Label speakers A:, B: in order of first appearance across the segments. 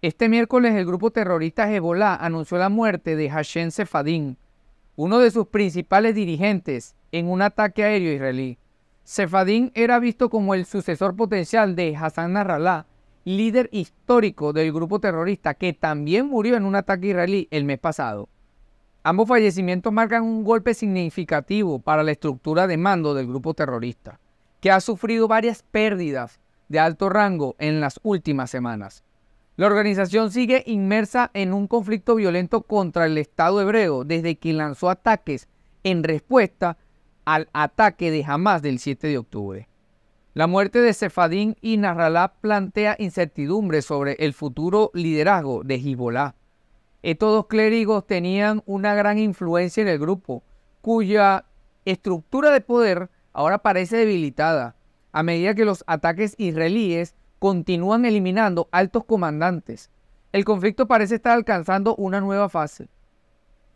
A: Este miércoles el grupo terrorista Hezbollah anunció la muerte de Hashem Sefadín, uno de sus principales dirigentes, en un ataque aéreo israelí. Sefadín era visto como el sucesor potencial de Hassan Nasrallah, líder histórico del grupo terrorista que también murió en un ataque israelí el mes pasado. Ambos fallecimientos marcan un golpe significativo para la estructura de mando del grupo terrorista, que ha sufrido varias pérdidas de alto rango en las últimas semanas. La organización sigue inmersa en un conflicto violento contra el Estado hebreo desde que lanzó ataques en respuesta al ataque de Hamas del 7 de octubre. La muerte de Sefadín y Narralá plantea incertidumbre sobre el futuro liderazgo de Hezbollah. Estos dos clérigos tenían una gran influencia en el grupo, cuya estructura de poder ahora parece debilitada a medida que los ataques israelíes continúan eliminando altos comandantes. El conflicto parece estar alcanzando una nueva fase.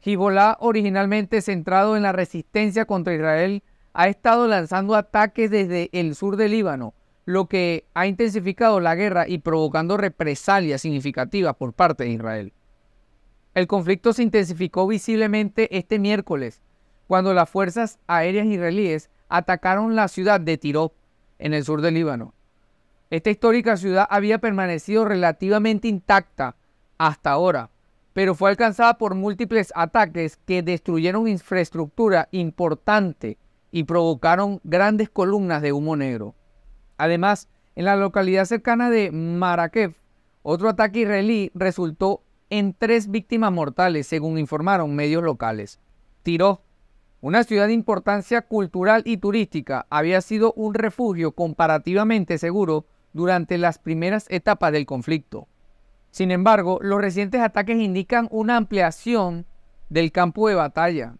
A: Jibolá, originalmente centrado en la resistencia contra Israel, ha estado lanzando ataques desde el sur del Líbano, lo que ha intensificado la guerra y provocando represalias significativas por parte de Israel. El conflicto se intensificó visiblemente este miércoles, cuando las fuerzas aéreas israelíes atacaron la ciudad de Tirop, en el sur del Líbano. Esta histórica ciudad había permanecido relativamente intacta hasta ahora, pero fue alcanzada por múltiples ataques que destruyeron infraestructura importante y provocaron grandes columnas de humo negro. Además, en la localidad cercana de Marrakech, otro ataque israelí resultó en tres víctimas mortales, según informaron medios locales. Tiró, una ciudad de importancia cultural y turística, había sido un refugio comparativamente seguro durante las primeras etapas del conflicto. Sin embargo, los recientes ataques indican una ampliación del campo de batalla.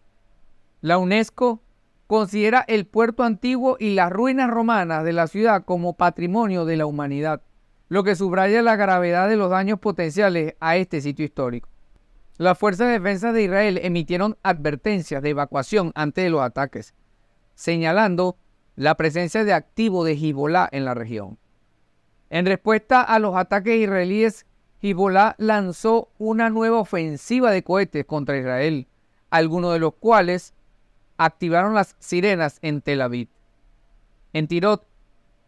A: La UNESCO considera el puerto antiguo y las ruinas romanas de la ciudad como patrimonio de la humanidad, lo que subraya la gravedad de los daños potenciales a este sitio histórico. Las fuerzas de defensa de Israel emitieron advertencias de evacuación ante los ataques, señalando la presencia de activo de Hezbollah en la región. En respuesta a los ataques israelíes, Hezbollah lanzó una nueva ofensiva de cohetes contra Israel, algunos de los cuales activaron las sirenas en Tel Aviv. En Tirot,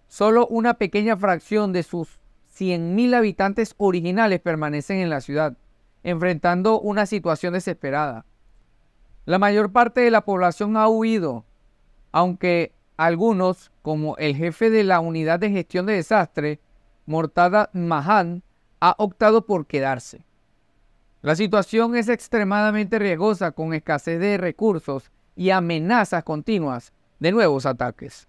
A: solo una pequeña fracción de sus 100.000 habitantes originales permanecen en la ciudad, enfrentando una situación desesperada. La mayor parte de la población ha huido, aunque algunos, como el jefe de la unidad de gestión de desastre, Mortada Mahan, ha optado por quedarse. La situación es extremadamente riesgosa con escasez de recursos y amenazas continuas de nuevos ataques.